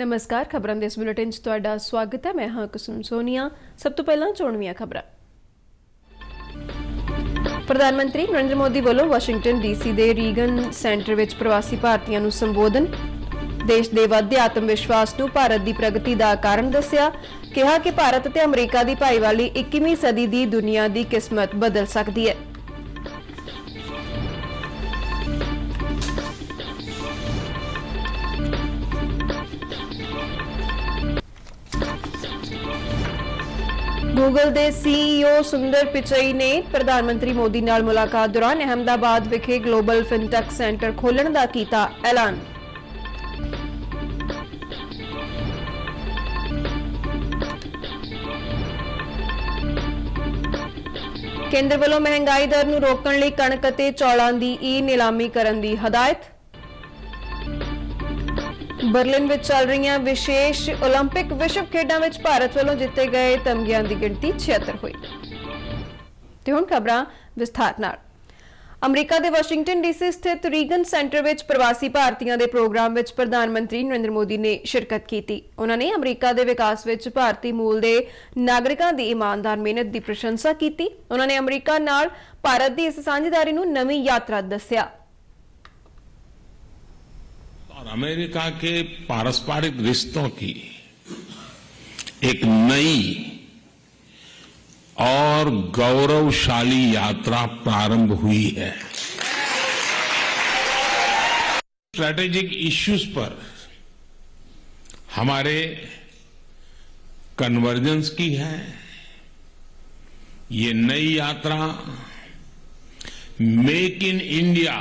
ਨਮਸਕਾਰ ਖਬਰਾਂ ਦੇ ਇਸ ਬੁਲੇਟਿਨ 'ਚ ਤੁਹਾਡਾ ਸਵਾਗਤ ਹੈ ਮੈਂ ਹਾਂ ਕੁਸਮ ਸੋਨੀਆ ਸਭ ਤੋਂ ਪਹਿਲਾਂ ਚੋਣਵੀਆਂ ਖਬਰਾਂ ਪ੍ਰਧਾਨ ਮੰਤਰੀ ਨਰਿੰਦਰ ਮੋਦੀ ਵੱਲੋਂ ਵਾਸ਼ਿੰਗਟਨ ਡੀਸੀ ਦੇ ਰੀਗਨ ਸੈਂਟਰ ਵਿੱਚ ਪ੍ਰਵਾਸੀ ਭਾਰਤੀਆਂ ਨੂੰ ਸੰਬੋਧਨ ਦੇਸ਼ ਦੇ ਵਧਦੇ ਆਤਮ ਵਿਸ਼ਵਾਸ ਨੂੰ ਭਾਰਤ ਦੀ ਪ੍ਰਗਤੀ ਦਾ ਕਾਰਨ ਦੱਸਿਆ ਕਿਹਾ ਕਿ ਭਾਰਤ ਤੇ ਅਮਰੀਕਾ ਦੀ ਭਾਈਵਾਲੀ 21ਵੀਂ ਸਦੀ ਦੀ ਦੁਨੀਆ ਦੀ ਕਿਸਮਤ ਬਦਲ ਸਕਦੀ ਹੈ ਗੂਗਲ ਦੇ ਸੀਈਓ e ਸੁੰਦਰ ਪਿਚਾਈ ਨੇ ਪ੍ਰਧਾਨ ਮੰਤਰੀ ਮੋਦੀ ਨਾਲ ਮੁਲਾਕਾਤ ਦੌਰਾਨ ਅਹਮਦਾਬਾਦ ਵਿਖੇ ਗਲੋਬਲ ਫਿਨਟੈਕ ਸੈਂਟਰ ਖੋਲਣ ਦਾ ਕੀਤਾ ਐਲਾਨ ਕੇਂਦਰ ਵੱਲੋਂ ਮਹਿੰਗਾਈ ਦਰ ਨੂੰ ਰੋਕਣ ਲਈ ਕਣਕ ਅਤੇ ਚੌਲਾਂ ਦੀ ਈ ਨਿਲਾਮੀ ਕਰਨ ਦੀ ਹਦਾਇਤ ਬਰਲਿਨ ਵਿੱਚ ਚੱਲ ਰਹੀਆਂ ਵਿਸ਼ੇਸ਼ 올림픽 ਵਿਸ਼ਵ ਖੇਡਾਂ ਵਿੱਚ ਭਾਰਤ ਵੱਲੋਂ ਜਿੱਤੇ ਗਏ ਤਮਗਿਆਂ ਦੀ ਗਿਣਤੀ 76 ਹੋਈ ਤੇ ਹੁਣ ਖਬਰਾਂ ਵਿਸਥਾਰ ਨਾਲ ਅਮਰੀਕਾ ਦੇ ਵਾਸ਼ਿੰਗਟਨ ਡੀਸੀ ਸਥਿਤ ਰੀਗਨ ਸੈਂਟਰ ਵਿੱਚ ਪ੍ਰਵਾਸੀ ਭਾਰਤੀਆਂ ਦੇ ਪ੍ਰੋਗਰਾਮ ਵਿੱਚ ਪ੍ਰਧਾਨ ਮੰਤਰੀ ਨਰਿੰਦਰ ਮੋਦੀ ਨੇ ਸ਼ਿਰਕਤ ਕੀਤੀ ਉਹਨਾਂ ਨੇ ਅਮਰੀਕਾ ਦੇ ਵਿਕਾਸ ਵਿੱਚ ਭਾਰਤੀ ਮੂਲ ਦੇ ਨਾਗਰਿਕਾਂ ਦੀ ਇਮਾਨਦਾਰ ਮਿਹਨਤ ਦੀ ਪ੍ਰਸ਼ੰਸਾ ਕੀਤੀ ਉਹਨਾਂ ਨੇ ਅਮਰੀਕਾ ਨਾਲ ਭਾਰਤ ਦੀ ਇਸ ਸਾਂਝੇਦਾਰੀ ਨੂੰ ਨਵੀਂ ਯਾਤਰਾ ਦੱਸਿਆ अमेरिका के पारस्परिक रिश्तों की एक नई और गौरवशाली यात्रा प्रारंभ हुई है स्ट्रैटेजिक इश्यूज पर हमारे कन्वर्जेंस की है ये नई यात्रा make in India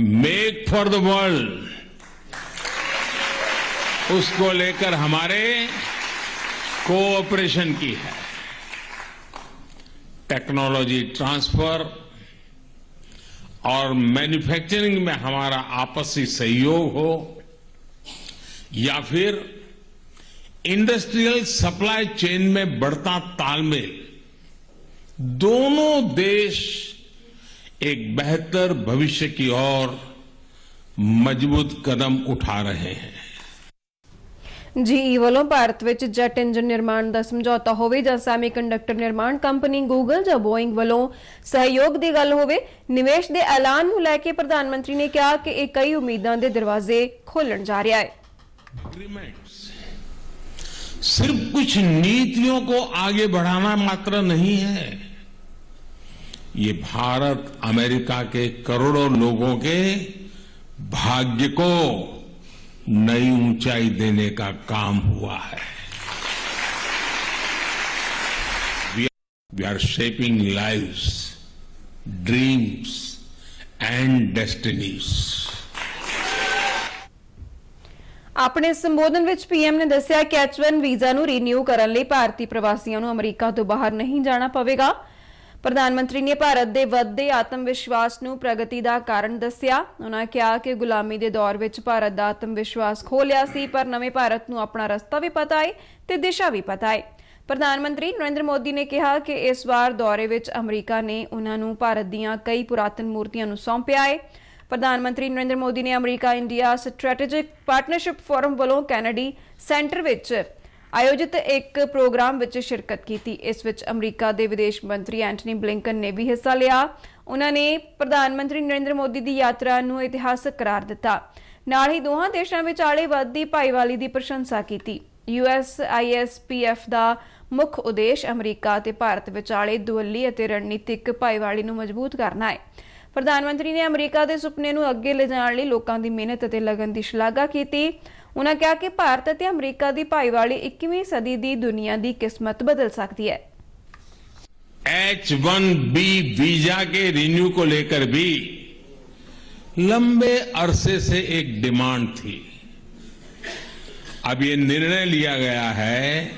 make for the world उसको लेकर हमारे कोऑपरेशन की है टेक्नोलॉजी ट्रांसफर और मैन्युफैक्चरिंग में हमारा आपसी सहयोग हो या फिर इंडस्ट्रियल सप्लाई चेन में बढ़ता तालमेल दोनों देश एक बेहतर भविष्य की ओर मजबूत कदम उठा रहे हैं ਜੀਈ ਵੱਲੋਂ ਭਾਰਤ ਵਿੱਚ ਜੈਟ ਇੰਜਨ ਨਿਰਮਾਣ ਦਾ ਸਮਝੌਤਾ ਹੋਵੇ ਜਾਂ ਸੈਮੀਕੰਡਕਟਰ ਨਿਰਮਾਣ ਕੰਪਨੀ ਗੂਗਲ ਜਾਂ ਬੋਇੰਗ ਵੱਲੋਂ ਸਹਿਯੋਗ ਦੀ ਗੱਲ ਹੋਵੇ ਨਿਵੇਸ਼ ਦੇ ਐਲਾਨ ਨੂੰ ਲੈ ਕੇ ਪ੍ਰਧਾਨ ਮੰਤਰੀ ਨੇ ਕਿਹਾ ਕਿ ਇਹ ਕਈ ਉਮੀਦਾਂ ਦੇ ਦਰਵਾਜ਼ੇ ਖੋਲਣ ਜਾ ਰਿਹਾ ਹੈ ਸਿਰਫ ਕੁਝ ਨੀਤੀਆਂ को ਅੱਗੇ बढ़ाना मात्र ਨਹੀਂ ਹੈ ये भारत अमेरिका के करोड़ों लोगों के भाग्य को नई ऊंचाई देने का काम हुआ है we are shaping lives dreams and destinies अपने संबोधन पीएम ने दसिया वन वीजा न रीन्यू करने भारतीय प्रवासियों अमरीका तो बाहर नहीं जाना पवेगा ਪ੍ਰਧਾਨ ਮੰਤਰੀ ਨੇ ਭਾਰਤ ਦੇ ਵੱਧਦੇ ਆਤਮ ਵਿਸ਼ਵਾਸ ਨੂੰ ਪ੍ਰਗਤੀ ਦਾ ਕਾਰਨ ਦੱਸਿਆ ਉਹਨਾਂ ਕਿਹਾ ਕਿ ਗੁਲਾਮੀ ਦੇ ਦੌਰ ਵਿੱਚ ਭਾਰਤ ਦਾ ਆਤਮ ਵਿਸ਼ਵਾਸ ਖੋ ਲਿਆ ਸੀ ਪਰ ਨਵੇਂ ਭਾਰਤ ਨੂੰ ਆਪਣਾ ਰਸਤਾ ਵੀ ਪਤਾ ਹੈ ਤੇ ਦਿਸ਼ਾ ਵੀ ਪਤਾ ਹੈ ਪ੍ਰਧਾਨ ਮੰਤਰੀ ਨਰਿੰਦਰ ਮੋਦੀ ਨੇ ਕਿਹਾ ਕਿ ਇਸ ਵਾਰ ਦੌਰੇ ਵਿੱਚ ਅਮਰੀਕਾ ਨੇ ਉਹਨਾਂ ਨੂੰ ਭਾਰਤ ਦੀਆਂ ਕਈ ਪੁਰਾਤਨ ਮੂਰਤੀਆਂ ਨੂੰ ਸੌਂਪਿਆ ਹੈ ਪ੍ਰਧਾਨ ਮੰਤਰੀ ਨਰਿੰਦਰ ਮੋਦੀ ਨੇ ਅਮਰੀਕਾ ਇੰਡੀਆ ਸਟ੍ਰੈਟੈਜਿਕ ਪਾਰਟਨਰਸ਼ਿਪ ਫੋਰਮ ਵੱਲੋਂ ਕੈਨੇਡੀ ਸੈਂਟਰ ਵਿੱਚ ਆਯੋਜਿਤ ਇੱਕ ਪ੍ਰੋਗਰਾਮ ਵਿੱਚ ਸ਼ਿਰਕਤ ਕੀਤੀ ਇਸ ਵਿੱਚ ਅਮਰੀਕਾ ਦੇ ਵਿਦੇਸ਼ ਮੰਤਰੀ ਐਂਟਨੀ ਬਲਿੰਕਨ ਨੇ ਵੀ ਹਿੱਸਾ ਲਿਆ ਉਹਨਾਂ ਨੇ ਪ੍ਰਧਾਨ ਮੰਤਰੀ ਨਰਿੰਦਰ ਮੋਦੀ ਦੀ ਯਾਤਰਾ ਨੂੰ ਇਤਿਹਾਸਕ ਕਰਾਰ ਦਿੱਤਾ ਨਾਲ ਹੀ ਦੋਹਾਂ ਦੇਸ਼ਾਂ ਵਿਚਾਲੇ ਵੱਧਦੀ ਭਾਈਵਾਲੀ ਦੀ ਪ੍ਰਸ਼ੰਸਾ ਕੀਤੀ ਯੂਐਸ ਆਈਐਸਪੀਐਫ ਦਾ ਮੁੱਖ ਉਦੇਸ਼ ਅਮਰੀਕਾ ਤੇ ਭਾਰਤ ਵਿਚਾਲੇ ਦੁਵੱਲੀ ਅਤੇ ਰਣਨੀਤਿਕ ਭਾਈਵਾਲੀ ਨੂੰ ਮਜ਼ਬੂਤ ਕਰਨਾ ਹੈ ਪ੍ਰਧਾਨ ਮੰਤਰੀ ਨੇ ਅਮਰੀਕਾ ਦੇ ਸੁਪਨੇ ਨੂੰ ਅੱਗੇ ਲਿਜਾਣ ਲਈ ਲੋਕਾਂ ਦੀ ਮਿਹਨਤ ਅਤੇ ਲਗਨ ਦੀ ਸ਼ਲਾਘਾ ਕੀਤੀ उन्होंने कहा कि भारत अमरीका की भाईवाली इक्कीवी सदी की दुनिया की किस्मत बदल सकती है एच वन बी वीजा के रिन्यू को लेकर भी लंबे अरसे से एक डिमांड थी अब ये निर्णय लिया गया है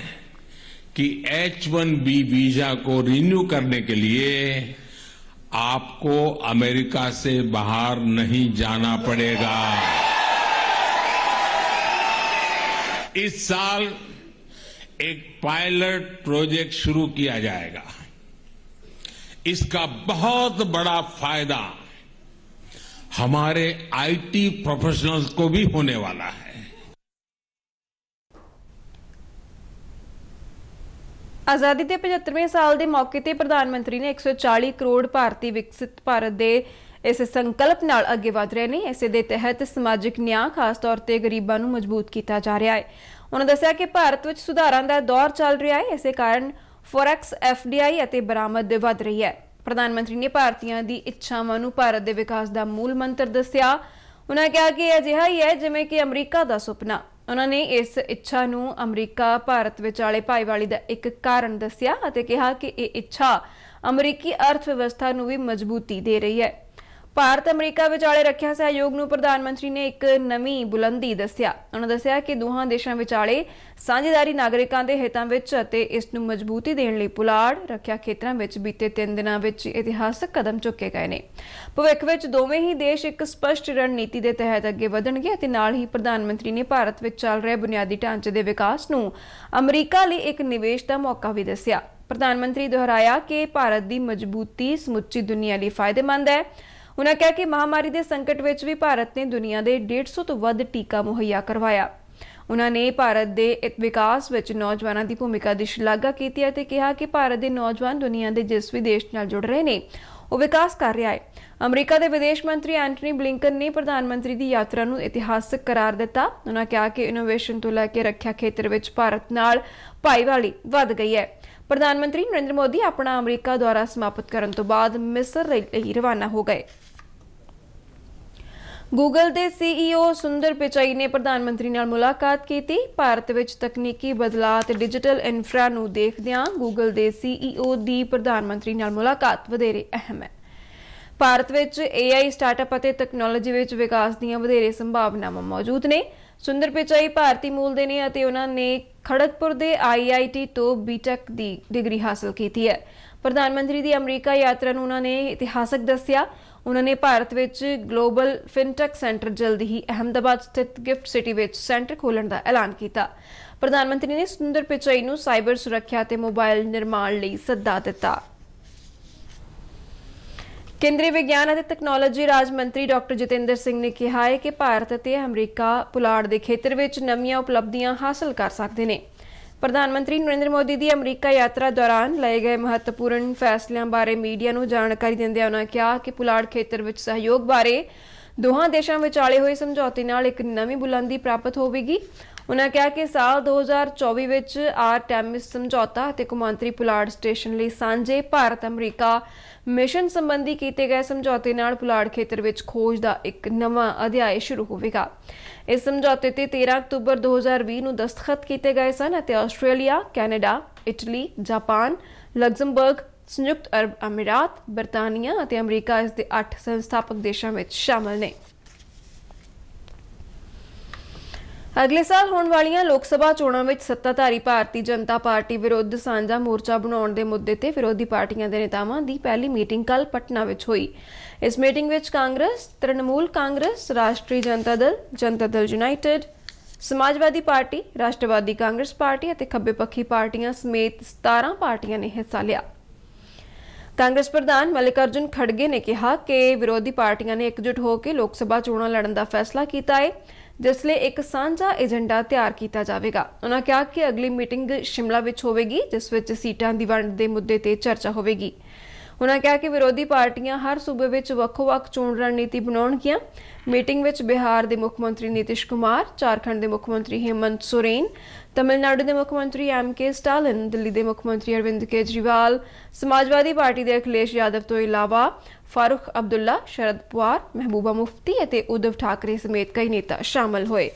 कि एच वन बी वीजा को रिन्यू करने के लिए आपको अमेरिका से बाहर नहीं जाना पड़ेगा इस साल एक पायलट प्रोजेक्ट शुरू किया जाएगा इसका बहुत बड़ा फायदा हमारे आईटी प्रोफेशनल्स को भी होने वाला है आजादी के पचहत्तरवें साल के मौके ਤੇ प्रधानमंत्री ने ਨੇ 140 करोड़ भारतीय विकसित भारत के ਇਸ ਸੰਕਲਪ ਨਾਲ ਅੱਗੇ ਵਧ ਰਹੇ ਨੇ ਇਸੇ ਦੇ ਤਹਿਤ ਸਮਾਜਿਕ ਨਿਆਂ ਖਾਸ ਤੌਰ ਤੇ ਗਰੀਬਾਂ ਨੂੰ ਮਜ਼ਬੂਤ ਕੀਤਾ ਜਾ ਰਿਹਾ ਹੈ ਉਹਨਾਂ ਦੱਸਿਆ ਕਿ ਭਾਰਤ ਵਿੱਚ ਸੁਧਾਰਾਂ ਦਾ ਦੌਰ ਚੱਲ ਰਿਹਾ ਹੈ ਇਸੇ ਕਾਰਨ ਫੋਰੈਕਸ ਐਫਡੀਆਈ ਅਤੇ ਬਰਾਮਦ ਵਧ ਰਹੀ ਹੈ ਪ੍ਰਧਾਨ ਮੰਤਰੀ ਨੇ ਭਾਰਤੀਆਂ ਦੀ ਇੱਛਾਵਾਂ ਨੂੰ ਭਾਰਤ ਦੇ ਵਿਕਾਸ ਦਾ ਮੂਲ ਮੰਤਰ ਦੱਸਿਆ ਉਹਨਾਂ ਕਿਹਾ ਕਿ ਇਹ ਅਜਿਹਾ ਹੀ ਹੈ ਜਿਵੇਂ ਕਿ ਅਮਰੀਕਾ ਦਾ ਸੁਪਨਾ ਉਹਨਾਂ ਨੇ ਇਸ ਇੱਛਾ ਨੂੰ ਅਮਰੀਕਾ ਭਾਰਤ ਵਿਚਾਲੇ ਭਾਈਵਾਲੀ ਦਾ ਇੱਕ ਕਾਰਨ ਦੱਸਿਆ ਅਤੇ ਕਿਹਾ ਕਿ ਇਹ ਇੱਛਾ ਅਮਰੀਕੀ ਅਰਥ ਵਿਵਸਥਾ ਨੂੰ ਵੀ ਮਜ਼ਬੂਤੀ ਦੇ ਰਹੀ ਹੈ ਭਾਰਤ ਅਮਰੀਕਾ ਵਿਚਾਲੇ ਰੱਖਿਆ ਸਹਿਯੋਗ ਨੂੰ ਪ੍ਰਧਾਨ ਮੰਤਰੀ ਨੇ ਇੱਕ ਨਵੀਂ ਬੁਲੰਦੀ ਦੱਸਿਆ ਉਹਨਾਂ ਦੱਸਿਆ ਕਿ ਦੋਹਾਂ ਦੇਸ਼ਾਂ ਵਿਚਾਲੇ ਸਾਂਝੇਦਾਰੀ ਨਾਗਰਿਕਾਂ ਦੇ ਹਿੱਤਾਂ ਵਿੱਚ ਅਤੇ ਇਸ ਨੂੰ ਮਜ਼ਬੂਤੀ ਦੇਣ ਲਈ ਪੁਲਾੜ ਰੱਖਿਆ ਖੇਤਰਾਂ ਵਿੱਚ ਬੀਤੇ 3 ਦਿਨਾਂ ਵਿੱਚ ਇਤਿਹਾਸਕ ਕਦਮ ਚੁੱਕੇ ਗਏ ਨੇ ਭਵਿੱਖ ਵਿੱਚ ਦੋਵੇਂ ਹੀ ਦੇਸ਼ ਇੱਕ ਸਪਸ਼ਟ ਰਣਨੀਤੀ ਦੇ ਤਹਿਤ ਅੱਗੇ ਵਧਣਗੇ ਅਤੇ ਨਾਲ ਹੀ ਪ੍ਰਧਾਨ ਮੰਤਰੀ ਨੇ ਭਾਰਤ ਵਿੱਚ ਚੱਲ ਰਹੇ ਬੁਨਿਆਦੀ ਢਾਂਚੇ ਦੇ ਵਿਕਾਸ ਨੂੰ ਅਮਰੀਕਾ ਲਈ ਇੱਕ ਨਿਵੇਸ਼ ਦਾ ਮੌਕਾ ਵੀ ਦੱਸਿਆ ਪ੍ਰਧਾਨ ਮੰਤਰੀ ਦੁਹਰਾਇਆ ਕਿ ਭਾਰਤ ਦੀ ਮਜ਼ਬੂਤੀ ਸਮੁੱਚੀ ਦੁਨੀਆ ਲਈ ਫਾਇਦੇਮੰਦ ਹੈ ਉਹਨਾਂ ਕਿਹਾ ਕਿ ਮਹਾਮਾਰੀ ਦੇ ਸੰਕਟ ਵਿੱਚ ਵੀ ਭਾਰਤ ਨੇ ਦੁਨੀਆ ਦੇ 150 ਤੋਂ ਵੱਧ ਟੀਕਾ ਮੁਹੱਈਆ ਕਰਵਾਇਆ ਉਹਨਾਂ ਨੇ ਭਾਰਤ ਦੇ ਵਿਕਾਸ ਵਿੱਚ ਨੌਜਵਾਨਾਂ ਦੀ ਭੂਮਿਕਾ ਦੀ ਸ਼ਲਾਘਾ ਕੀਤੀ ਅਤੇ ਕਿਹਾ ਕਿ ਭਾਰਤ ਦੇ ਨੌਜਵਾਨ ਦੁਨੀਆ ਦੇ ਜਿਸ ਵੀ ਦੇਸ਼ ਨਾਲ ਜੁੜ ਰਹੇ ਨੇ ਉਹ ਵਿਕਾਸ ਕਰ ਰਿਹਾ ਹੈ ਅਮਰੀਕਾ ਦੇ ਵਿਦੇਸ਼ ਮੰਤਰੀ ਐਂਟਨੀ ਬਲਿੰਕਨ ਨੇ ਪ੍ਰਧਾਨ ਮੰਤਰੀ ਦੀ ਯਾਤਰਾ ਨੂੰ ਇਤਿਹਾਸਕ ਕਰਾਰ ਦਿੱਤਾ ਉਹਨਾਂ ਕਿਹਾ ਕਿ ਇਨੋਵੇਸ਼ਨ ਤੋਂ ਲੈ ਕੇ ਰੱਖਿਆ ਖੇਤਰ ਵਿੱਚ ਭਾਰਤ ਨਾਲ ਭਾਈਵਾਲੀ ਵੱਧ ਗਈ ਹੈ ਪ੍ਰਧਾਨ ਮੰਤਰੀ ਨਰਿੰਦਰ ਮੋਦੀ ਆਪਣਾ ਅਮਰੀਕਾ ਦੁਆਰਾ ਸਮਾਪਤ ਕਰਨ ਤੋਂ ਬਾਅਦ ਮਿਸਰ ਲਈ ਰਵਾਨਾ ਹੋ ਗਏ ਗੂਗਲ ਦੇ ਸੀਈਓ e ਸੁੰਦਰ ਪਿਚਾਈ ਨੇ ਪ੍ਰਧਾਨ ਮੰਤਰੀ ਨਾਲ ਮੁਲਾਕਾਤ ਕੀਤੀ ਭਾਰਤ ਵਿੱਚ ਤਕਨੀਕੀ ਬਦਲਾਅ ਤੇ ਡਿਜੀਟਲ ਇਨਫਰਾ ਨੂੰ ਦੇਖਦਿਆਂ ਗੂਗਲ ਦੇ ਸੀਈਓ e ਦੀ ਪ੍ਰਧਾਨ ਮੰਤਰੀ ਨਾਲ ਮੁਲਾਕਾਤ ਵਧੇਰੇ ਅਹਿਮ ਹੈ ਭਾਰਤ ਵਿੱਚ AI ਸਟਾਰਟਅਪ ਅਤੇ ਟੈਕਨੋਲੋਜੀ ਵਿੱਚ ਵਿਕਾਸ ਦੀਆਂ ਵਧੇਰੇ ਸੰਭਾਵਨਾਵਾਂ ਮੌਜੂਦ ਨੇ ਸੁੰਦਰ ਪਿਚਾਈ ਭਾਰਤੀ ਮੂਲ ਦੇ ਨੇ ਅਤੇ ਉਹਨਾਂ ਨੇ ਖੜਕਪੁਰ ਦੇ ਆਈਆਈਟੀ ਤੋਂ ਬੀਟੈਕ ਦੀ ਡਿਗਰੀ ਹਾਸਲ ਕੀਤੀ ਹੈ ਪ੍ਰਧਾਨ ਮੰਤਰੀ ਦੀ ਅਮਰੀਕਾ ਯਾਤਰਾ ਨੂੰ ਉਹਨਾਂ ਨੇ ਇਤਿਹਾਸਕ ਦੱਸਿਆ ਉਹਨਾਂ ਨੇ ਭਾਰਤ ਵਿੱਚ ਗਲੋਬਲ ਫਿਨਟੈਕ ਸੈਂਟਰ ਜਲਦੀ ਹੀ ਅਹਮਦਾਬਾਦ ਸਥਿਤ ਗਿਫਟ ਸਿਟੀ ਵਿੱਚ ਸੈਂਟਰ ਖੋਲਣ ਦਾ ਐਲਾਨ ਕੀਤਾ ਪ੍ਰਧਾਨ ਮੰਤਰੀ ਨੇ ਸੁੰਦਰ ਪਿਚਾਈ ਨੂੰ ਸਾਈਬਰ ਸੁਰੱਖਿਆ ਤੇ ਮੋਬਾਈਲ ਨਿਰਮਾਣ ਲਈ ਸੱਦਾ ਦਿੱਤਾ ਕੇਂਦਰੀ ਵਿਗਿਆਨ ਅਤੇ ਟੈਕਨੋਲੋਜੀ ਰਾਜ ਮੰਤਰੀ ਡਾਕਟਰ ਜਤਿੰਦਰ ਸਿੰਘ ਨੇ ਕਿਹਾ ਹੈ ਕਿ ਭਾਰਤ ਅਤੇ ਅਮਰੀਕਾ ਪੁਲਾੜ ਦੇ ਖੇਤਰ ਵਿੱਚ ਨਵੀਆਂ ਉਪਲਬਧੀਆਂ ਹਾਸਲ ਕਰ ਸਕਦੇ ਨੇ ਪ੍ਰਧਾਨ ਮੰਤਰੀ ਨਰਿੰਦਰ ਮੋਦੀ ਦੀ ਅਮਰੀਕਾ ਯਾਤਰਾ ਦੌਰਾਨ ਲਏ ਗਏ ਮਹੱਤਵਪੂਰਨ ਫੈਸਲਿਆਂ ਬਾਰੇ ਮੀਡੀਆ ਨੂੰ ਜਾਣਕਾਰੀ ਦਿੰਦਿਆਂ ਉਹਨਾਂ ਕਿਹਾ ਕਿ ਪੁਲਾੜ ਖੇਤਰ ਵਿੱਚ ਸਹਿਯੋਗ ਬਾਰੇ ਦੋਹਾਂ ਦੇਸ਼ਾਂ ਵਿਚਾਲੇ ਹੋਏ ਸਮਝੌਤੇ ਨਾਲ ਇੱਕ ਨਵੀਂ ਬੁਲੰਦੀ ਪ੍ਰਾਪਤ ਹੋਵੇਗੀ ਉਹਨਾਂ ਕਿਹਾ ਕਿ ਸਾਲ 2024 ਵਿੱਚ ਆਰਟੈਮਿਸ ਸਮਝੌਤਾ ਅਤੇ ਕੁਮਾਂਤਰੀ ਪੁਲਾੜ ਸਟੇਸ਼ਨ ਲਈ ਸਾਂਝੇ ਭਾਰਤ ਅਮਰੀਕਾ ਮਿਸ਼ਨ ਸੰਬੰਧੀ ਕੀਤੇ ਗਏ ਸਮਝੌਤੇ ਨਾਲ ਪੁਲਾੜ ਖੇਤਰ ਵਿੱਚ ਖੋਜ ਦਾ ਇੱਕ ਨਵਾਂ ਅਧਿਆਇ ਸ਼ੁਰੂ ਹੋਵੇਗਾ ਇਸ ਸਮਝੌਤੇ ਤੇ 13 ਅਕਤੂਬਰ 2020 ਨੂੰ ਦਸਤਖਤ ਕੀਤੇ ਗਏ ਸਨ ਅਤੇ Australia Canada Italy Japan Luxembourg ਸੰਯੁਕਤ ਅਰਬ ਅਮੀਰਾਤ ਬਰਤਾਨੀਆ ਅਤੇ ਅਮਰੀਕਾ ਇਸ ਦੇ 8 ਸੰਸਥਾਪਕ ਦੇਸ਼ਾਂ ਵਿੱਚ ਸ਼ਾਮਲ ਨੇ ਅਗਲੇ ਸਾਲ ਹੋਣ ਵਾਲੀਆਂ ਲੋਕ ਸਭਾ ਚੋਣਾਂ ਵਿੱਚ ਸੱਤਾਧਾਰੀ ਭਾਰਤੀ ਜਨਤਾ ਪਾਰਟੀ ਵਿਰੁੱਧ ਸਾਂਝਾ ਮੋਰਚਾ ਬਣਾਉਣ ਦੇ ਮੁੱਦੇ ਤੇ ਵਿਰੋਧੀ ਪਾਰਟੀਆਂ ਦੇ ਨੇਤਾਵਾਂ ਦੀ ਪਹਿਲੀ ਮੀਟਿੰਗ ਕੱਲ ਪਟਨਾ ਵਿੱਚ ਹੋਈ ਇਸ ਮੀਟਿੰਗ ਵਿੱਚ Congress Trinamool Congress Rashtriya Janata Dal Janata Dal United Samajwadi Party Rashtrawadi Congress party ਅਤੇ ਖੱਬੇ ਪੱਖੀ ਪਾਰਟੀਆਂ ਸਮੇਤ 17 ਪਾਰਟੀਆਂ ਨੇ ਹਿੱਸਾ ਲਿਆ ਕਾਂਗਰਸ ਪ੍ਰਧਾਨ ਮਲਿਕਾਰਜੁਨ ਖੜਗੇ ਨੇ ਕਿਹਾ ਕਿ ਵਿਰੋਧੀ ਪਾਰਟੀਆਂ ਨੇ ਇਕਜੁੱਟ ਹੋ ਕੇ ਲੋਕ ਸਭਾ ਚੋਣਾਂ ਲੜਨ ਦਾ ਫੈਸਲਾ ਕੀਤਾ ਹੈ ਜਿਸ ਲਈ ਇੱਕ ਸਾਂਝਾ ਏਜੰਡਾ ਤਿਆਰ ਕੀਤਾ ਜਾਵੇਗਾ ਉਹਨਾਂ ਕਿਹਾ ਕਿ ਅਗਲੀ ਮੀਟਿੰਗ ਸ਼ਿਮਲਾ ਵਿੱਚ ਹੋਵੇਗੀ ਜਿਸ ਵਿੱਚ ਸੀਟਾਂ ਦੀ ਵੰਡ ਦੇ ਮੁੱਦੇ ਤੇ ਚਰਚਾ ਹੋਵੇਗੀ ਉਹਨਾਂ ਕਿਹਾ ਕਿ ਵਿਰੋਧੀ ਪਾਰਟੀਆਂ ਹਰ ਸੂਬੇ ਵਿੱਚ ਵੱਖ ਵੱਖ ਚੋਣ ਰਣਨੀਤੀ ਬਣਾਉਣਗੀਆਂ ਮੀਟਿੰਗ ਵਿੱਚ ਬਿਹਾਰ ਦੇ ਮੁੱਖ ਮੰਤਰੀ ਨਿਤਿਸ਼ ਕੁਮਾਰ ਝਾਰਖੰਡ ਦੇ ਮੁੱਖ ਮੰਤਰੀ ਹੇਮੰਤ ਸੋਰੇਨ ਤਮਿਲਨਾਡੂ ਦੇ ਮੁੱਖ ਮੰਤਰੀ ਐਮ ਕੇ ਸਟਾਲਿਨ ਦਿੱਲੀ ਦੇ ਮੁੱਖ ਮੰਤਰੀ ਅਰਵਿੰਦ ਕੇਜਰੀਵਾਲ ਸਮਾਜਵਾਦੀ ਪਾਰਟੀ ਦੇ ਅਖਿਲੇਸ਼ ਯਾਦਵ ਤੋਂ ਇਲਾਵਾ ਫਾਰੂਖ ਅਬਦੁੱਲਾ ਸ਼ਰਦ ਪਵਾਰ ਮਹਿਬੂਬਾ ਮੁਫਤੀ ਅਤੇ ਉਦਵ ਠਾਕਰੇ ਸਮੇਤ ਕਈ ਨੇਤਾ ਸ਼ਾਮਲ ਹੋਏ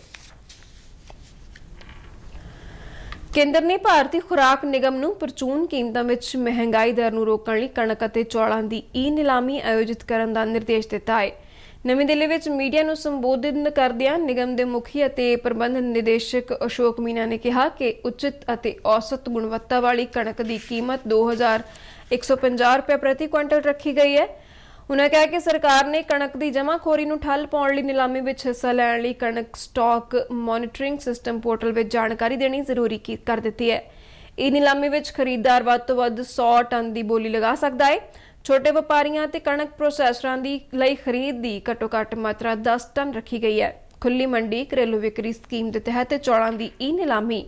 ਕੇਂਦਰ ਨੇ ਭਾਰਤੀ ਖੁਰਾਕ ਨਿਗਮ ਨੂੰ ਪਰਚੂਨ ਕੀਮਤਾਂ ਵਿੱਚ ਮਹਿੰਗਾਈ ਦਰ ਨੂੰ ਰੋਕਣ ਲਈ ਕਣਕ ਅਤੇ ਚੌਲਾਂ ਦੀ ਈ ਨਿਲਾਮੀ ਆਯੋਜਿਤ ਕਰਨ ਦਾ ਨਿਰਦੇਸ਼ ਦਿੱਤਾ ਹੈ ਨਵੀਂ ਦਿੱਲੀ ਵਿੱਚ ਮੀਡੀਆ ਨੂੰ ਸੰਬੋਧਨ ਕਰਦਿਆਂ ਨਿਗਮ ਦੇ ਮੁਖੀ ਅਤੇ ਪ੍ਰਬੰਧ ਨਿਰਦੇਸ਼ਕ ਅਸ਼ੋਕ ਮੀਨਾ ਨੇ ਕਿਹਾ ਕਿ ਉਚਿਤ ਅਤੇ ਔਸਤ ਗੁਣਵੱਤਾ ਵਾਲੀ ਕਣਕ ਦੀ ਕੀਮਤ 2150 ਰੁਪਏ ਪ੍ਰਤੀ ਕੁਇੰਟਲ ਰੱਖੀ ਗਈ ਹੈ ਉਹਨਾਂ ਕਿਹਾ ਕਿ ਸਰਕਾਰ ਨੇ ਕਣਕ ਦੀ ਜਮਾਖੋਰੀ ਨੂੰ ਠੱਲ ਪਾਉਣ ਲਈ ਨਿਲਾਮੀ ਵਿੱਚ ਹਿੱਸਾ ਲੈਣ ਲਈ ਕਣਕ ਸਟਾਕ ਮੋਨੀਟਰਿੰਗ ਸਿਸਟਮ ਪੋਰਟਲ ਵਿੱਚ ਜਾਣਕਾਰੀ ਦੇਣੀ ਜ਼ਰੂਰੀ ਕਰ ਦਿੱਤੀ ਹੈ ਇਹ ਨਿਲਾਮੀ ਵਿੱਚ ਖਰੀਦਦਾਰ ਵੱਧ ਤੋਂ ਵੱਧ 100 ਟਨ ਦੀ ਬੋਲੀ ਲਗਾ ਸਕਦਾ ਹੈ ਛੋਟੇ ਵਪਾਰੀਆਂ ਤੇ ਕਣਕ ਪ੍ਰੋਸੈਸਰਾਂ ਦੀ ਲਈ ਖਰੀਦ ਦੀ ਘੱਟੋ-ਘੱਟ ਮਾਤਰਾ 10 ਟਨ ਰੱਖੀ ਗਈ ਹੈ ਖੁੱਲੀ ਮੰਡੀ ਘਰੇਲੂ ਵਿਕਰੀ ਸਕੀਮ ਦੇ ਤਹਿਤ ਚੌਲਾਂ ਦੀ ਈ ਨਿਲਾਮੀ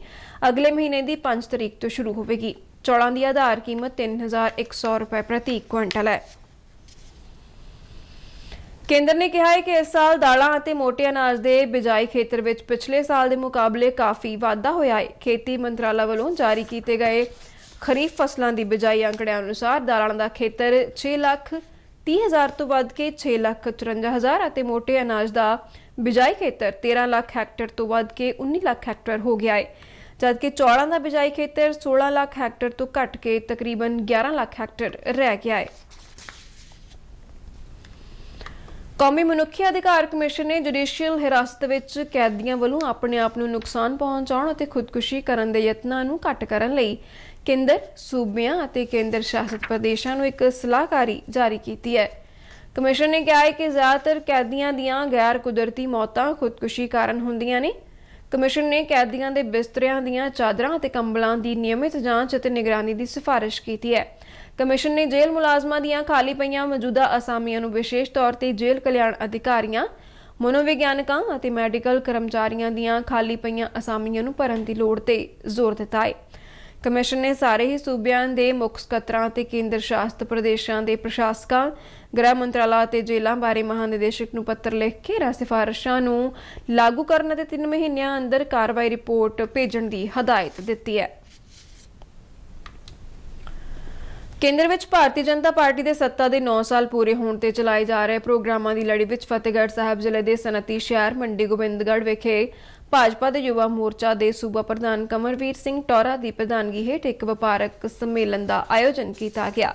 ਅਗਲੇ ਮਹੀਨੇ ਦੀ 5 ਤਰੀਕ ਤੋਂ ਸ਼ੁਰੂ ਹੋਵੇਗੀ ਚੌਲਾਂ ਦੀ ਆਧਾਰ ਕੀਮਤ 3100 ਰੁਪਏ ਪ੍ਰਤੀ ਕੁਇੰਟਲ ਹੈ ਕੇਂਦਰ ਨੇ ਕਿਹਾ ਹੈ ਕਿ ਇਸ ਸਾਲ ਦਾਲਾਂ ਅਤੇ ਮੋਟੇ ਅਨਾਜ ਦੇ ਬਿਜਾਈ ਖੇਤਰ ਵਿੱਚ ਪਿਛਲੇ ਸਾਲ ਦੇ ਮੁਕਾਬਲੇ ਕਾਫੀ ਵਾਧਾ ਹੋਇਆ ਹੈ ਖੇਤੀ ਮੰਤਰਾਲਾ ਵੱਲੋਂ ਜਾਰੀ ਕੀਤੇ ਗਏ ਖਰੀਫ ਫਸਲਾਂ ਦੀ ਬਿਜਾਈ ਅੰਕੜਿਆਂ ਅਨੁਸਾਰ ਦਾਲਾਂ ਦਾ ਖੇਤਰ 6 ਲੱਖ 30000 ਤੋਂ ਵੱਧ ਕੇ 6 ਲੱਖ 54000 ਅਤੇ ਮੋਟੇ ਅਨਾਜ ਦਾ ਬਿਜਾਈ ਖੇਤਰ 13 ਲੱਖ ਹੈਕਟੇਰ ਤੋਂ ਵੱਧ ਕੇ 19 ਲੱਖ ਹੈਕਟੇਰ ਹੋ ਗਿਆ ਹੈ ਜਦਕਿ ਚੌਲਾਂ ਦਾ ਬਿਜਾਈ ਖੇਤਰ 16 ਲੱਖ ਹੈਕਟੇਰ ਤੋਂ ਘਟ ਕੇ ਤਕਰੀਬਨ 11 ਲੱਖ ਹੈਕਟੇਰ ਰਹਿ ਗਿਆ ਹੈ ਕੌਮੀ ਮਨੁੱਖੀ ਅਧਿਕਾਰ ਕਮਿਸ਼ਨ ਨੇ ਜੁਡੀਸ਼ੀਅਲ ਹਿਰਾਸਤ ਵਿੱਚ ਕੈਦੀਆਂ ਵੱਲੋਂ ਆਪਣੇ ਆਪ ਨੂੰ ਨੁਕਸਾਨ ਪਹੁੰਚਾਉਣ ਅਤੇ ਖੁਦਕੁਸ਼ੀ ਕਰਨ ਦੇ ਯਤਨਾਂ ਨੂੰ ਘਟ ਕਰਨ ਲਈ ਕੇਂਦਰ ਸੂਬਿਆਂ ਅਤੇ ਕੇਂਦਰ ਸ਼ਾਸਿਤ ਪ੍ਰਦੇਸ਼ਾਂ ਨੂੰ ਇੱਕ ਸਲਾਹਕਾਰੀ ਜਾਰੀ ਕੀਤੀ ਹੈ ਕਮਿਸ਼ਨ ਨੇ ਕਿਹਾ ਹੈ ਕਿ ਜ਼ਿਆਦਾਤਰ ਕੈਦੀਆਂ ਦੀਆਂ ਗੈਰ ਕੁਦਰਤੀ ਮੌਤਾਂ ਖੁਦਕੁਸ਼ੀ ਕਾਰਨ ਹੁੰਦੀਆਂ ਨੇ ਕਮਿਸ਼ਨ ਨੇ ਕੈਦੀਆਂ ਦੇ ਬਿਸਤਰਿਆਂ ਦੀਆਂ ਚਾਦਰਾਂ ਅਤੇ ਕੰਬਲਾਂ ਦੀ ਨਿਯਮਿਤ ਜਾਂਚ ਅਤੇ ਨਿਗਰਾਨੀ ਦੀ ਸਿਫਾਰਿਸ਼ ਕੀਤੀ ਹੈ ਕਮਿਸ਼ਨ ਨੇ ਜੇਲ੍ਹ ਮੁਲਾਜ਼ਮਾਂ ਦੀਆਂ ਖਾਲੀ ਪਈਆਂ ਮੌਜੂਦਾ ਅਸਾਮੀਆਂ ਨੂੰ ਵਿਸ਼ੇਸ਼ ਤੌਰ ਤੇ ਜੇਲ੍ਹ ਕਲਿਆਣ ਅਧਿਕਾਰੀਆਂ ਮਨੋਵਿਗਿਆਨਕਾਂ ਅਤੇ ਮੈਡੀਕਲ ਕਰਮਚਾਰੀਆਂ ਦੀਆਂ ਖਾਲੀ ਪਈਆਂ ਅਸਾਮੀਆਂ ਨੂੰ ਭਰਨ ਦੀ ਲੋੜ ਤੇ ਜ਼ੋਰ ਦਿੱਤਾ ਹੈ ਕਮਿਸ਼ਨ ਨੇ ਸਾਰੇ ਹੀ ਸੂਬਿਆਂ ਦੇ ਮੁੱਖ ਸਕੱਤਰਾਂ ਤੇ ਕੇਂਦਰ ਸ਼ਾਸਤ ਪ੍ਰਦੇਸ਼ਾਂ ਦੇ ਪ੍ਰਸ਼ਾਸਕਾਂ ਗ੍ਰਹਿ ਮੰਤਰਾਲਾ ਤੇ ਜੇਲ੍ਹਾਂ ਬਾਰੇ ਮਹਾਨਿਦੇਸ਼ਕ ਨੂੰ ਪੱਤਰ ਲਿਖ ਕੇ ਸਿਫਾਰਿਸ਼ਾਂ ਨੂੰ ਲਾਗੂ ਕਰਨ ਦੇ 3 ਮਹੀਨਿਆਂ ਅੰਦਰ ਕਾਰਵਾਈ ਰਿਪੋਰਟ ਭੇਜਣ ਦੀ ਹਦਾਇਤ ਦਿੱਤੀ ਹੈ ਕੇਂਦਰ ਵਿੱਚ ਭਾਰਤੀ ਜਨਤਾ ਪਾਰਟੀ ਦੇ ਸੱਤਾ ਦੇ 9 ਸਾਲ ਪੂਰੇ ਹੋਣ ਤੇ ਚਲਾਏ ਜਾ ਰਹੇ ਪ੍ਰੋਗਰਾਮਾਂ ਦੀ ਲੜੀ ਵਿੱਚ ਫਤਿਹਗੜ੍ਹ ਸਾਹਿਬ ਜ਼ਿਲ੍ਹੇ ਦੇ ਸਨਤੀ ਸ਼ਹਿਰ ਮੰਡੀ ਗੋਬਿੰਦਗੜ੍ਹ ਵਿਖੇ ਭਾਜਪਾ ਦੇ ਯੁਵਾ ਮੋਰਚਾ ਦੇ ਸੂਬਾ ਪ੍ਰਧਾਨ ਕਮਰਵੀਰ ਸਿੰਘ ਟੋਰਾ ਦੀ ਪ੍ਰਧਾਨਗੀ ਹੇਠ ਇੱਕ ਵਪਾਰਕ ਸੰਮੇਲਨ ਦਾ ਆਯੋਜਨ ਕੀਤਾ ਗਿਆ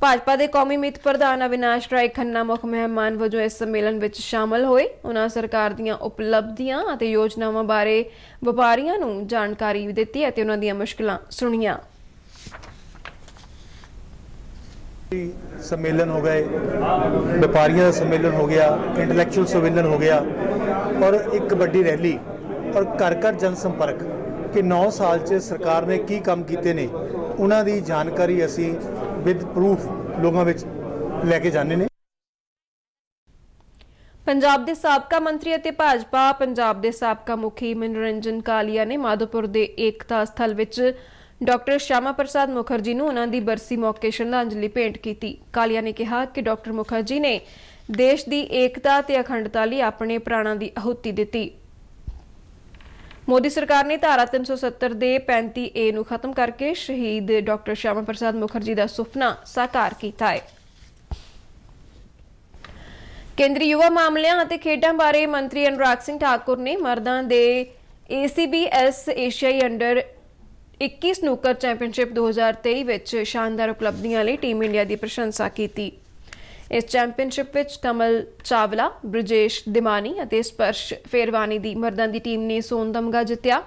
ਭਾਜਪਾ ਦੇ ਕੌਮੀ ਮਿਤ ਪ੍ਰਧਾਨ ਅਵਿਨਾਸ਼ ਰਾਏ ਖੰਨਾ ਮੁੱਖ ਮਹਿਮਾਨ ਵਜੋਂ ਇਸ ਸੰਮੇਲਨ ਵਿੱਚ ਸ਼ਾਮਲ ਹੋਏ ਉਹਨਾਂ ਸਰਕਾਰ ਦੀਆਂ ਉਪਲਬਧੀਆਂ ਅਤੇ ਯੋਜਨਾਵਾਂ ਬਾਰੇ ਵਪਾਰੀਆਂ ਨੂੰ ਜਾਣਕਾਰੀ ਦਿੱਤੀ ਅਤੇ ਉਹਨਾਂ ਦੀਆਂ ਮੁਸ਼ਕਲਾਂ ਸੁਣੀਆਂ ਸੰਮੇਲਨ ਹੋ ਗਏ ਵਪਾਰੀਆਂ ਦਾ ਸੰਮੇਲਨ ਹੋ ਗਿਆ ਇੰਟੈਲੈਕਚੁਅਲ ਸੰਮੇਲਨ ਹੋ ਗਿਆ ਔਰ ਇੱਕ ਵੱਡੀ ਰੈਲੀ ਔਰ ਘਰ ਘਰ ਜਨ ਸੰਪਰਕ ਕਿ 9 ਸਾਲ 'ਚ ਸਰਕਾਰ ਨੇ ਕੀ ਕੰਮ ਕੀਤੇ ਨੇ ਉਹਨਾਂ ਦੀ ਜਾਣਕਾਰੀ ਅਸੀਂ ਵਿਦ ਪ੍ਰੂਫ ਲੋਕਾਂ ਵਿੱਚ ਲੈ ਕੇ ਜਾਣੇ ਨੇ ਪੰਜਾਬ ਦੇ ਸਾਬਕਾ ਮੰਤਰੀ ਅਤੇ ਭਾਜਪਾ ਪੰਜਾਬ ਦੇ ਸਾਬਕਾ ਮੁਖੀ ਮਨਰੰਜਨ ਕਾਲੀਆ ਨੇ ਮਾਧੋਪੁਰ ਦੇ ਏਕਤਾ ਸਥਲ ਵਿੱਚ ਡਾਕਟਰ ਸ਼ਾਮਾ ਪ੍ਰਸਾਦ ਮੁਖਰਜੀ ਨੂੰ ਉਹਨਾਂ ਦੀ ਬਰਸੀ ਮੌਕੇ ਸ਼ਰਧਾਂਜਲੀ ਭੇਂਟ ਕੀਤੀ ਕਾਲੀਆ ਨੇ ਕਿਹਾ ਕਿ ਡਾਕਟਰ ਮੁਖਰਜੀ ਨੇ ਦੇਸ਼ ਦੀ ਏਕਤਾ ਤੇ ਅਖੰਡਤਾ ਲਈ ਆਪਣੇ ਪ੍ਰਾਣਾਂ ਦੀ ਅਹੁਤੀ ਦਿੱਤੀ ਮੋਦੀ ਸਰਕਾਰ ਨੇ ਧਾਰਾ 370 ਦੇ 35A ਨੂੰ ਖਤਮ ਕਰਕੇ ਸ਼ਹੀਦ ਡਾਕਟਰ ਸ਼ਾਮਾ ਪ੍ਰਸਾਦ ਮੁਖਰਜੀ ਦਾ ਸੁਪਨਾ ਸਾਕਾਰ ਕੀਤਾ ਹੈ ਕੇਂਦਰੀ ਯੁਵਾ ਮਾਮਲਿਆਂ ਅਤੇ ਖੇਡਾਂ ਬਾਰੇ ਮੰਤਰੀ ਅਨੁਰਾਗ ਸਿੰਘ ਠਾਕੁਰ ਨੇ ਮਰਦਾਂ ਦੇ ACBS ਏਸ਼ੀਆਈ ਅੰਡਰ 21 ਸਨੂਕਰ ਚੈਂਪੀਅਨਸ਼ਿਪ 2023 ਵਿੱਚ ਸ਼ਾਨਦਾਰ ਉਪਲਬਧੀਆਂ ਲਈ ਟੀਮ ਇੰਡੀਆ ਦੀ ਪ੍ਰਸ਼ੰਸਾ ਕੀਤੀ ਇਸ ਚੈਂਪੀਅਨਸ਼ਿਪ ਵਿੱਚ ਕਮਲ ਚਾਵਲਾ, ਬ੍ਰਿਜੇਸ਼ ਦਿਮਾਨੀ ਅਤੇ ਸਪਰਸ਼ ਫੇਰਵਾਨੀ ਦੀ ਮਰਦਾਂ ਦੀ ਟੀਮ ਨੇ ਸੋਨ ਤਮਗਾ ਜਿੱਤਿਆ।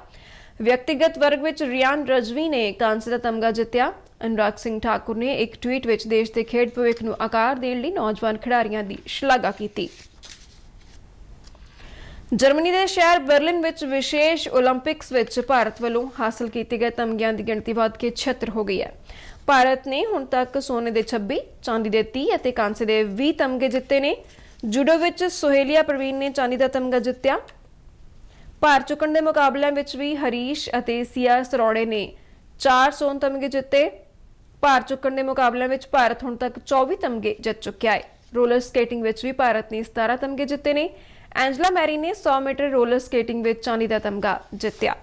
ਵਿਅਕਤੀਗਤ ਵਰਗ ਵਿੱਚ ਰਿਆਨ ਰਜਵੀ ਨੇ ਕਾਂਸੇ ਦਾ ਤਮਗਾ ਜਿੱਤਿਆ। ਅਨੁਰਾਗ ਸਿੰਘ ਠਾਕੁਰ ਨੇ ਇੱਕ ਟਵੀਟ ਵਿੱਚ ਦੇਸ਼ ਦੇ ਖੇਡ ਭਵਿੱਖ ਨੂੰ ਆਕਾਰ ਦੇਣ ਲਈ ਨੌਜਵਾਨ ਖਿਡਾਰੀਆਂ ਦੀ ਸ਼ਲਾਘਾ ਕੀਤੀ। ਜਰਮਨੀ ਦੇ ਸ਼ਹਿਰ ਬਰਲਿਨ ਵਿੱਚ ਵਿਸ਼ੇਸ਼ 올림픽ਸ ਵਿੱਚ ਭਾਰਤ ਵੱਲੋਂ ਹਾਸਲ ਕੀਤੇ ਗਏ ਤਮਗਿਆਂ ਦੀ ਗਿਣਤੀ ਵੱਧ ਕੇ 76 ਹੋ ਗਈ ਹੈ ਭਾਰਤ ਨੇ ਹੁਣ ਤੱਕ ਸੋਨੇ ਦੇ 26 ਚਾਂਦੀ ਦੇ 30 ਅਤੇ ਕਾਂਸੇ ਦੇ 20 ਤਮਗੇ ਜਿੱਤੇ ਨੇ ਜੂਡੋ ਵਿੱਚ ਸੁਹੇਲੀਆ ਪ੍ਰਵੀਨ ਨੇ ਚਾਂਦੀ ਦਾ ਤਮਗਾ ਜਿੱਤਿਆ ਭਾਰ ਚੁੱਕਣ ਦੇ ਮੁਕਾਬਲਿਆਂ ਵਿੱਚ ਵੀ ਹਰੀਸ਼ ਅਤੇ ਸੀਆ ਸਰੋੜੇ ਨੇ 4 ਸੋਨ ਤਮਗੇ ਜਿੱਤੇ ਭਾਰ ਚੁੱਕਣ ਦੇ ਮੁਕਾਬਲਿਆਂ ਵਿੱਚ ਭਾਰਤ ਹੁਣ ਤੱਕ 24 ਤਮਗੇ ਜਿੱਤ ਚੁੱਕਿਆ ਹੈ ਰੋਲਰ ਸਕੇਟਿੰਗ ਵਿੱਚ ਵੀ ਭਾਰਤ ਨੇ 17 ਤਮਗੇ ਜਿੱਤੇ ਨੇ ਐਂਜਲਾ ਮੈਰੀ ਨੇ 100 ਮੀਟਰ ਰੋਲਰ ਸਕੇਟਿੰਗ ਵਿੱਚ ਚਾਂਦੀ ਦਾ ਤਮਗਾ ਜਿੱਤਿਆ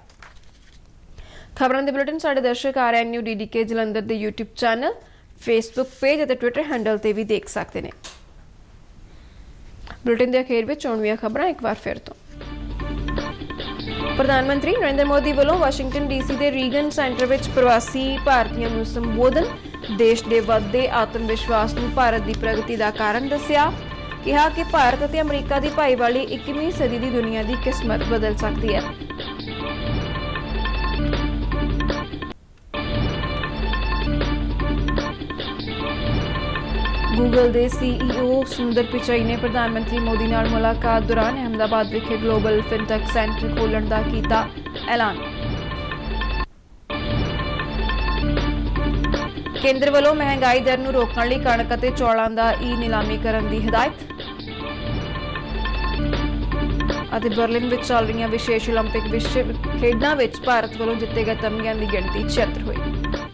ਖਬਰਾਂ ਦੇ ਬੁਲੇਟਿਨ ਸਾਡੇ ਦਰਸ਼ਕ ਆ ਰਹੇ ਨਿਊ ਡੀਡੀਕੇ ਜਲੰਧਰ ਦੇ YouTube ਚੈਨਲ Facebook ਪੇਜ ਅਤੇ Twitter ਹੈਂਡਲ ਤੇ ਵੀ ਦੇਖ ਸਕਦੇ ਨੇ ਬੁਲੇਟਿਨ ਦੇ ਅਖੀਰ ਵਿੱਚ ਚੋਣਵੀਆਂ ਖਬਰਾਂ ਇੱਕ ਵਾਰ ਫਿਰ ਤੋਂ ਪ੍ਰਧਾਨ ਮੰਤਰੀ ਨਰਿੰਦਰ ਮੋਦੀ ਵੱਲੋਂ ਵਾਸ਼ਿੰਗਟਨ ਡੀਸੀ ਦੇ ਰੀਗਨ ਸੈਂਟਰ ਵਿੱਚ ਪ੍ਰਵਾਸੀ ਭਾਰਤੀਆਂ ਨੂੰ ਸੰਬੋਧਨ ਦੇਸ਼ ਦੇ ਵੱਧਦੇ ਆਤਮ ਵਿਸ਼ਵਾਸ ਨੂੰ ਭਾਰਤ ਦੀ ਪ੍ਰਗਤੀ ਦਾ ਕਾਰਨ ਦੱਸਿਆ ਕਿਹਾ ਕਿ ਭਾਰਤ ਅਤੇ ਅਮਰੀਕਾ ਦੀ ਭਾਈਵਾਲੀ 21ਵੀਂ ਸਦੀ ਦੀ ਦੁਨੀਆ ਦੀ ਕਿਸਮਤ ਬਦਲ ਸਕਦੀ ਹੈ ਗੂਗਲ ਦੇ ਸੀਈਓ e ਸੁੰਦਰ ਪਿਚਾਈ ਨੇ ਪ੍ਰਧਾਨ ਮੰਤਰੀ ਮੋਦੀ ਨਾਲ ਮੁਲਾਕਾਤ ਦੌਰਾਨ ਅਹਮਦਾਬਾਦ ਵਿਖੇ ਗਲੋਬਲ ਫਿਨਟੈਕ ਸੈਂਟਰ ਖੋਲਣ ਦਾ ਕੀਤਾ ਐਲਾਨ ਕੇਂਦਰ ਵੱਲੋਂ ਮਹਿੰਗਾਈ ਦਰ ਨੂੰ ਰੋਕਣ ਲਈ ਕਣਕ ਅਤੇ ਚੌਲਾਂ ਦਾ ਈ ਨਿਲਾਮੀ ਕਰਨ ਦੀ ਹਦਾਇਤ ਅਤੇ ਬਰਲਿਨ ਵਿੱਚ ਚੱਲ ਰਹੀਆਂ ਵਿਸ਼ੇਸ਼ 올림픽 ਵਿਸ਼ਵ ਖੇਡਾਂ ਵਿੱਚ ਭਾਰਤ ਵੱਲੋਂ ਜਿੱਤੇ ਗਏ ਤਮਗਿਆਂ ਦੀ ਗਿਣਤੀ 76 ਹੋਈ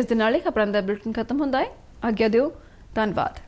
ਇਸ ਦੇ ਨਾਲ ਹੀ ਖਬਰਾਂ ਦਾ ਬੁਲਟਨ ਖਤਮ ਹੁੰਦਾ ਹੈ ਆਗਿਆ ਦਿਓ ਧੰਨਵਾਦ